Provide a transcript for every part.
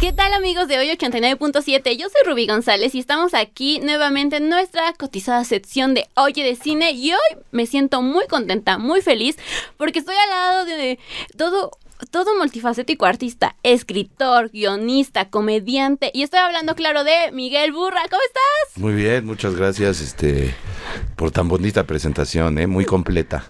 ¿Qué tal amigos de hoy 89.7? Yo soy Ruby González y estamos aquí nuevamente en nuestra cotizada sección de Oye de Cine y hoy me siento muy contenta, muy feliz porque estoy al lado de todo todo multifacético artista, escritor, guionista, comediante. Y estoy hablando, claro, de Miguel Burra. ¿Cómo estás? Muy bien, muchas gracias este, por tan bonita presentación, ¿eh? muy completa.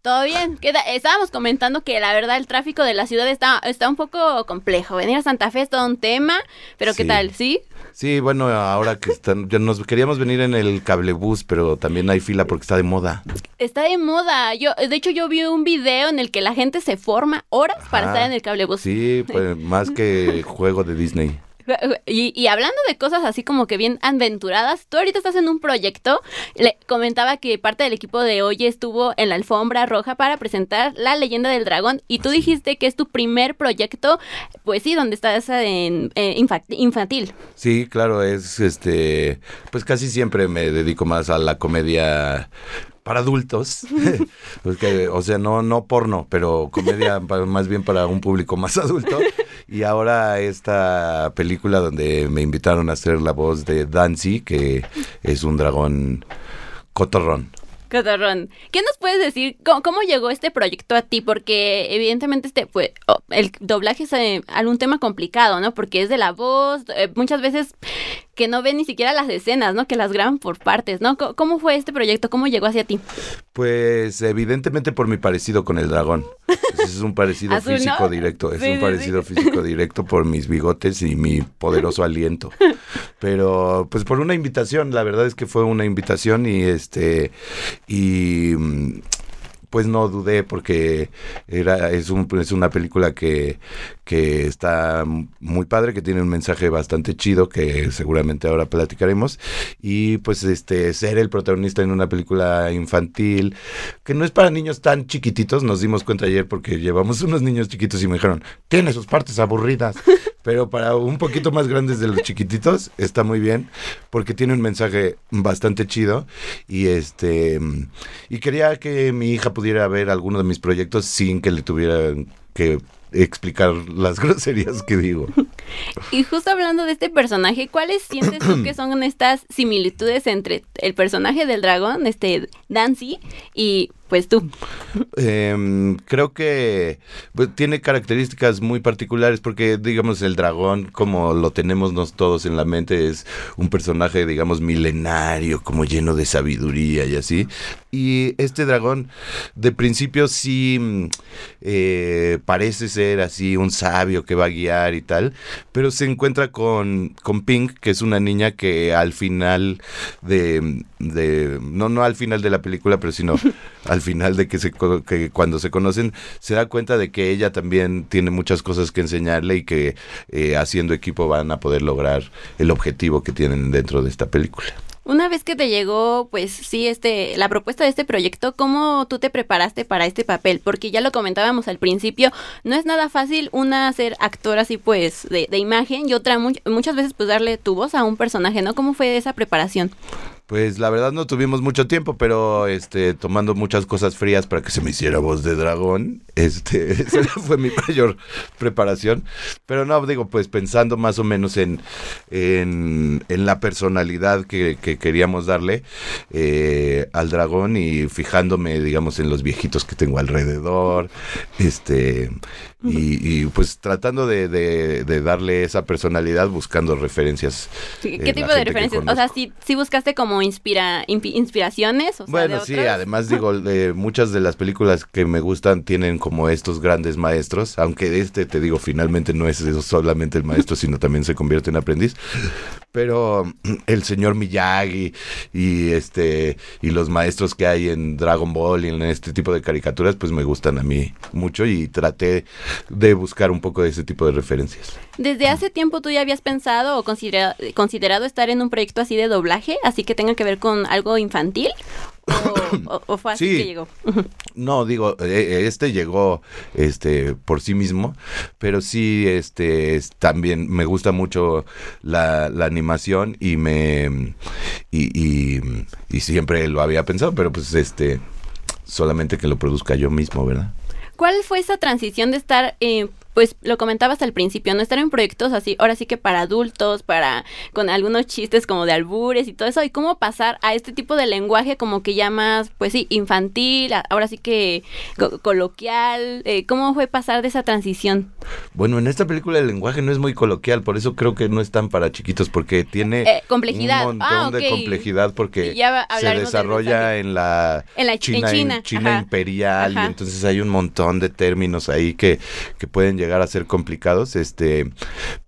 Todo bien. estábamos comentando que la verdad el tráfico de la ciudad está, está un poco complejo. Venir a Santa Fe es todo un tema, pero ¿qué tal? ¿Sí? Sí, bueno, ahora que están, ya nos queríamos venir en el cablebús, pero también hay fila porque está de moda. Está de moda. Yo, de hecho, yo vi un video en el que la gente se forma horas para estar en el cablebús. Sí, pues más que juego de Disney. Y, hablando de cosas así como que bien aventuradas, tú ahorita estás en un proyecto. Le comentaba que parte del equipo de hoy estuvo en la alfombra roja para presentar La leyenda del dragón. Y tú dijiste que es tu primer proyecto, pues sí, donde estás en, eh, infantil. Sí, claro, es este. Pues casi siempre me dedico más a la comedia para adultos. o sea, no, no porno, pero comedia más bien para un público más adulto. Y ahora esta película donde me invitaron a hacer la voz de Dancy, que es un dragón cotorrón. Cotorrón, ¿qué nos puedes decir? ¿Cómo, llegó este proyecto a ti? Porque evidentemente este, fue pues, oh, el doblaje es eh, algún tema complicado, ¿no? Porque es de la voz, eh, muchas veces que no ven ni siquiera las escenas, ¿no? Que las graban por partes, ¿no? ¿Cómo fue este proyecto? ¿Cómo llegó hacia ti? Pues evidentemente por mi parecido con el dragón. Es un parecido físico directo, es un parecido físico directo por mis bigotes y mi poderoso aliento. Pero pues por una invitación, la verdad es que fue una invitación y este y mm, pues no dudé porque era es una película que que está muy padre, que tiene un mensaje bastante chido que seguramente ahora platicaremos y pues este ser el protagonista en una película infantil que no es para niños tan chiquititos, nos dimos cuenta ayer porque llevamos unos niños chiquitos y me dijeron, "Tiene sus partes aburridas." Pero para un poquito más grandes de los chiquititos está muy bien porque tiene un mensaje bastante chido y este y quería que mi hija pudiera ver alguno de mis proyectos sin que le tuvieran que explicar las groserías que digo. Y justo hablando de este personaje, ¿cuáles sientes tú que son estas similitudes entre el personaje del dragón, este Dancy, y pues tú? Em, creo que pues, tiene características muy particulares porque, digamos, el dragón, como lo tenemos nosotros todos en la mente, es un personaje, digamos, milenario, como lleno de sabiduría y así. Y este dragón, de principio sí mm, eh, parece ser así un sabio que va a guiar y tal, pero se encuentra con, con Pink, que es una niña que al final de, no, no al final de la película, pero sino al final de que, se, que cuando se conocen, se da cuenta de que ella también tiene muchas cosas que enseñarle y que eh, haciendo equipo van a poder lograr el objetivo que tienen dentro de esta película. Una vez que te llegó, pues sí, este, la propuesta de este proyecto, ¿cómo tú te preparaste para este papel? Porque ya lo comentábamos al principio, no es nada fácil una ser actor así pues de, de imagen y otra muchas veces pues darle tu voz a un personaje, ¿no? ¿Cómo fue esa preparación? Pues la verdad no tuvimos mucho tiempo, pero este tomando muchas cosas frías para que se me hiciera voz de dragón, este fue mi mayor preparación. Pero no digo, pues pensando más o menos en en, la personalidad que, queríamos darle eh, al dragón y fijándome, digamos, en los viejitos que tengo alrededor, este y, pues tratando de, de, darle esa personalidad buscando referencias. Eh, ¿Qué tipo de referencias? O sea, si, si buscaste como inspira, inspiraciones. bueno, sí, además digo, eh, muchas de las películas que me gustan tienen como estos grandes maestros, aunque este, te digo, finalmente no es solamente el maestro, sino también se convierte en aprendiz pero el señor Miyagi y este y los maestros que hay en Dragon Ball y en este tipo de caricaturas pues me gustan a mí mucho y traté de buscar un poco de ese tipo de referencias. ¿Desde hace tiempo tú ya habías pensado o considerado estar en un proyecto así de doblaje, así que tenga que ver con algo infantil ¿O, fue así que llegó? no, digo, e, e, este llegó este, por sí mismo, pero sí este, también me gusta mucho la, animación y me. Y, siempre lo había pensado, pero pues este. Solamente que lo produzca yo mismo, ¿verdad? ¿Cuál fue esa transición de estar pues lo comentabas al principio, no estar en proyectos así, ahora sí que para adultos, para con algunos chistes como de albures y todo eso, y cómo pasar a este tipo de lenguaje como que ya más, pues sí, infantil, ahora sí que coloquial, eh, ¿cómo fue pasar de esa transición? Bueno, en esta película el lenguaje no es muy coloquial, por eso creo que no es tan para chiquitos, porque tiene eh, complejidad. un montón ah, de complejidad, porque se desarrolla en la, China, imperial, y entonces hay un montón de términos ahí que, que pueden llegar a ser complicados, este,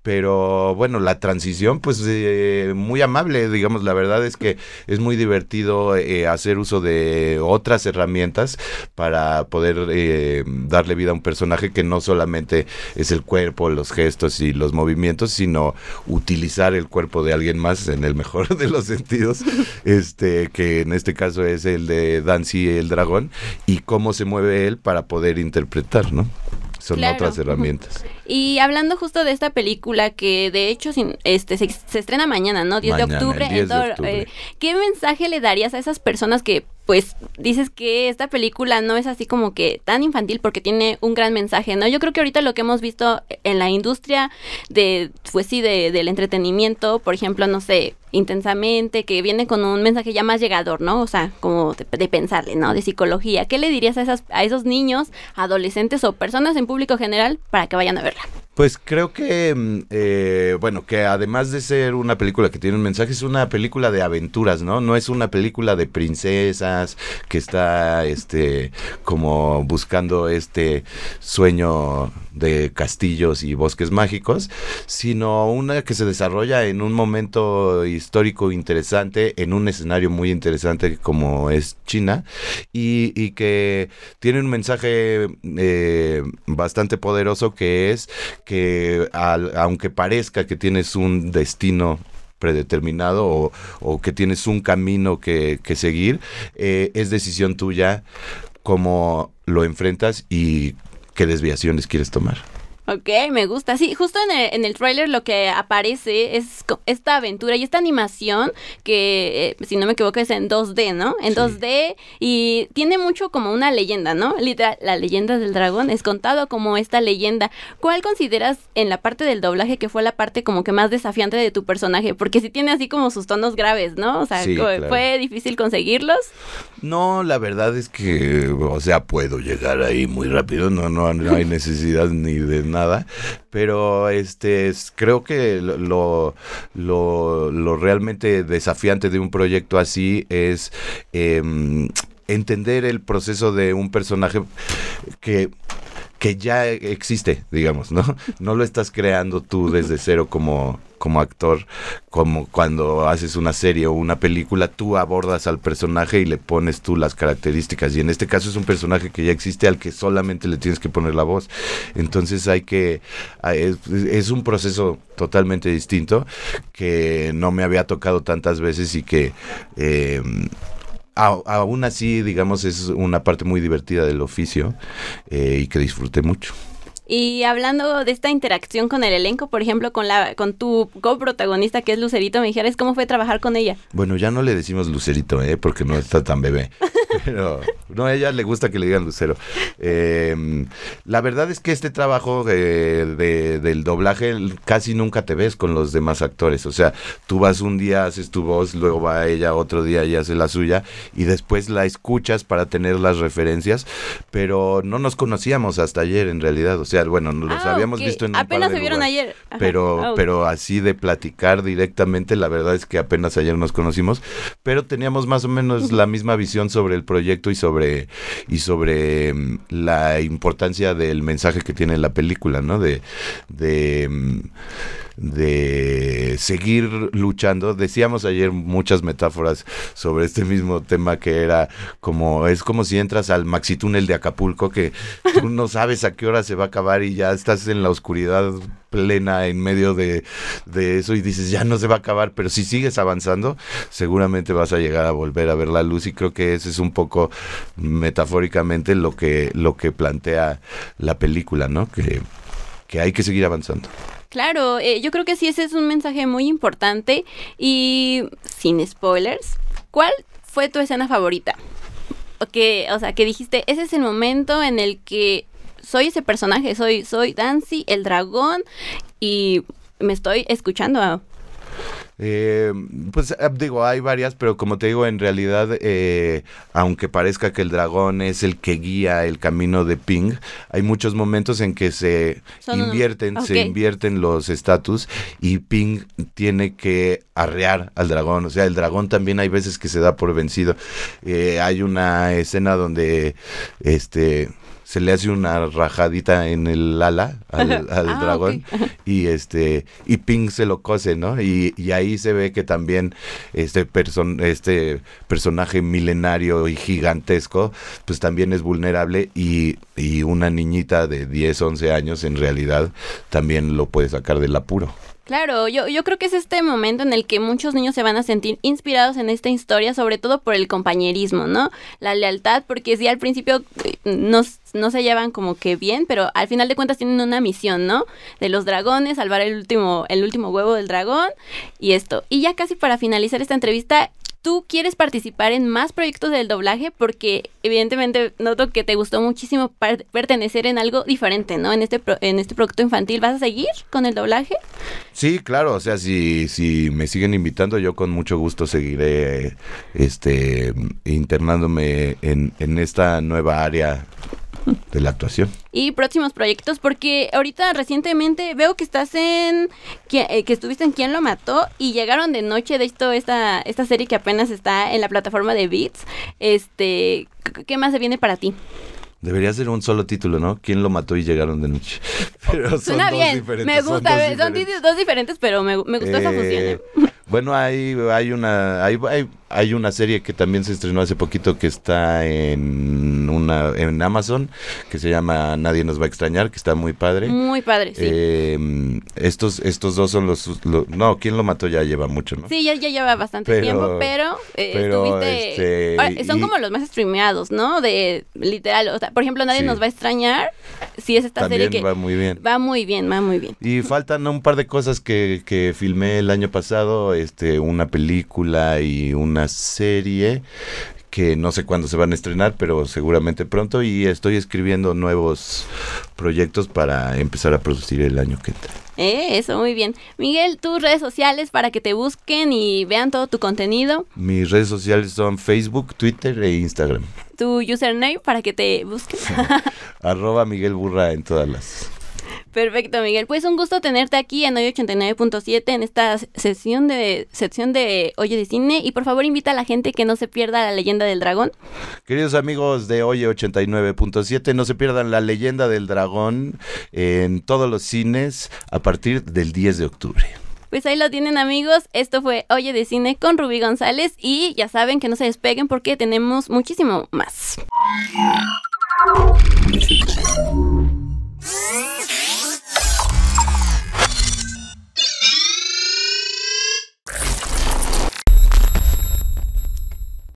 pero bueno, la transición pues eh, muy amable, digamos, la verdad es que es muy divertido eh, hacer uso de otras herramientas para poder eh, darle vida a un personaje que no solamente es el cuerpo, los gestos y los movimientos, sino utilizar el cuerpo de alguien más en el mejor de los sentidos, este, que en este caso es el de Dancy el dragón y cómo se mueve él para poder interpretar, ¿no? son otras herramientas. Y hablando justo de esta película que de hecho este se, estrena mañana, ¿no? 10 de octubre. Eh, ¿Qué mensaje le darías a esas personas que pues dices que esta película no es así como que tan infantil porque tiene un gran mensaje, ¿no? Yo creo que ahorita lo que hemos visto en la industria de, pues sí, de, del entretenimiento, por ejemplo, no sé, intensamente, que viene con un mensaje ya más llegador, ¿no? O sea, como de, de pensarle, ¿no? De psicología. ¿Qué le dirías a, esas, a esos niños, adolescentes o personas en público general para que vayan a verla? Pues creo que, mm, eh, bueno, que además de ser una película que tiene un mensaje, es una película de aventuras, ¿no? No es una película de princesas que está, este, como buscando este sueño de castillos y bosques mágicos, sino una que se desarrolla en un momento histórico interesante, en un escenario muy interesante como es China, y, que tiene un mensaje eh, bastante poderoso que es que aunque parezca que tienes un destino predeterminado o, que tienes un camino que, seguir, eh, es decisión tuya cómo lo enfrentas y qué desviaciones quieres tomar. Ok, me gusta. Sí, justo en el, en el lo que aparece es esta aventura y esta animación que, eh, si no me equivoco, es en 2D, ¿no? En 2D y tiene mucho como una leyenda, ¿no? Literal, la leyenda del dragón es contado como esta leyenda. ¿Cuál consideras en la parte del doblaje que fue la parte como que más desafiante de tu personaje? Porque si tiene así como sus tonos graves, ¿no? O sea, ¿fue difícil conseguirlos? No, la verdad es que, o sea, puedo llegar ahí muy rápido. No, no, no hay necesidad ni de nada, pero este creo que lo, lo, realmente desafiante de un proyecto así es... Em, entender el proceso de un personaje que que ya existe, digamos, ¿no? No lo estás creando tú desde cero como, como actor, como cuando haces una serie o una película, tú abordas al personaje y le pones tú las características. Y en este caso es un personaje que ya existe al que solamente le tienes que poner la voz. Entonces hay que... Es, un proceso totalmente distinto que no me había tocado tantas veces y que... Em, aún así, digamos, es una parte muy divertida del oficio eh, y que disfruté mucho. Y hablando de esta interacción con el elenco, por ejemplo, con la con tu coprotagonista que es Lucerito Mijares, ¿cómo fue trabajar con ella? Bueno, ya no le decimos Lucerito, ¿eh? porque no está tan bebé. Pero no, a ella le gusta que le digan Lucero. Em, la verdad es que este trabajo de, del doblaje casi nunca te ves con los demás actores. O sea, tú vas un día, haces tu voz, luego va ella otro día y hace la suya, y después la escuchas para tener las referencias. Pero no nos conocíamos hasta ayer en realidad. O sea, bueno, nos ah, habíamos visto en Apenas se vieron ayer. Pero, ah, pero así de platicar directamente, la verdad es que apenas ayer nos conocimos. Pero teníamos más o menos la misma visión sobre el proyecto y sobre, y sobre mm, la importancia del mensaje que tiene la película, ¿no? de mm, de seguir luchando. Decíamos ayer muchas metáforas sobre este mismo tema que era como, es como si entras al maxi túnel de Acapulco que tú no sabes a qué hora se va a acabar y ya estás en la oscuridad plena en medio de, eso y dices, ya no se va a acabar, pero si sigues avanzando, seguramente vas a llegar a volver a ver la luz y creo que ese es un poco metafóricamente lo que, lo que plantea la película, ¿no? Que, que hay que seguir avanzando. Claro, eh, yo creo que sí, ese es un mensaje muy importante y sin spoilers, ¿cuál fue tu escena favorita? O, que, o sea, que dijiste, ese es el momento en el que soy ese personaje, soy, soy Dancy, el dragón y me estoy escuchando a eh, pues eh, digo, hay varias, pero como te digo, en realidad, eh, aunque parezca que el dragón es el que guía el camino de Ping, hay muchos momentos en que se invierten, se invierten los estatus y Ping tiene que arrear al dragón. O sea, el dragón también hay veces que se da por vencido. Eh, hay una escena donde este se le hace una rajadita en el ala al, ah, dragón y este y Ping se lo cose, ¿no? Y, ahí se ve que también este, person, este personaje milenario y gigantesco, pues también es vulnerable y, una niñita de 10, 11 años en realidad también lo puede sacar del apuro. Claro, yo, yo creo que es este momento en el que muchos niños se van a sentir inspirados en esta historia, sobre todo por el compañerismo, ¿no? La lealtad, porque si al principio eh, nos no se llevan como que bien, pero al final de cuentas tienen una misión, ¿no? De los dragones, salvar el último, el último huevo del dragón y esto. Y ya casi para finalizar esta entrevista, tú quieres participar en más proyectos del doblaje porque evidentemente noto que te gustó muchísimo pertenecer en algo diferente, ¿no? En este en este producto infantil, ¿vas a seguir con el doblaje? Sí, claro, o sea, si si me siguen invitando yo con mucho gusto seguiré este internándome en en esta nueva área de la actuación. Y próximos proyectos, porque ahorita recientemente veo que estás en, que, eh, que estuviste en Quién lo mató y llegaron de noche, de esto, esta, esta serie que apenas está en la plataforma de Beats. Este, ¿qué más se viene para ti? Debería ser un solo título, ¿no? ¿Quién lo mató y llegaron de noche? Pero son dos Diferentes, me gusta, son, dos, diferentes. pero me, me gustó esa eh, fusión. ¿eh? Bueno, hay, una hay, hay, una serie que también se estrenó hace poquito que está en una en Amazon que se llama Nadie nos va a extrañar, que está muy padre. Muy padre, sí. Em, estos estos dos son los, no, quién lo mató ya lleva mucho, ¿no? Sí, ya, lleva bastante tiempo, pero, eh, este, son como los más streameados, ¿no? De literal, o sea, por ejemplo, Nadie nos va a extrañar sí es esta serie que va muy bien. Va muy bien, va muy bien. Y faltan un par de cosas que, filmé el año pasado, este, una película y una serie que no sé cuándo se van a estrenar, pero seguramente pronto. Y estoy escribiendo nuevos proyectos para empezar a producir el año que entra. Eh, eso, muy bien. Miguel, tus redes sociales para que te busquen y vean todo tu contenido. Mis redes sociales son Facebook, Twitter e Instagram. Tu username para que te busquen. arroba Miguel Burra en todas las. Perfecto, Miguel. Pues un gusto tenerte aquí en hoy 89.7 en esta sesión de sección de Oye de Cine y por favor invita a la gente que no se pierda la leyenda del dragón. Queridos amigos de Oye 89.7, no se pierdan la leyenda del dragón en todos los cines a partir del 10 de octubre. Pues ahí lo tienen amigos, esto fue Oye de Cine con Rubí González y ya saben que no se despeguen porque tenemos muchísimo más. Thank you.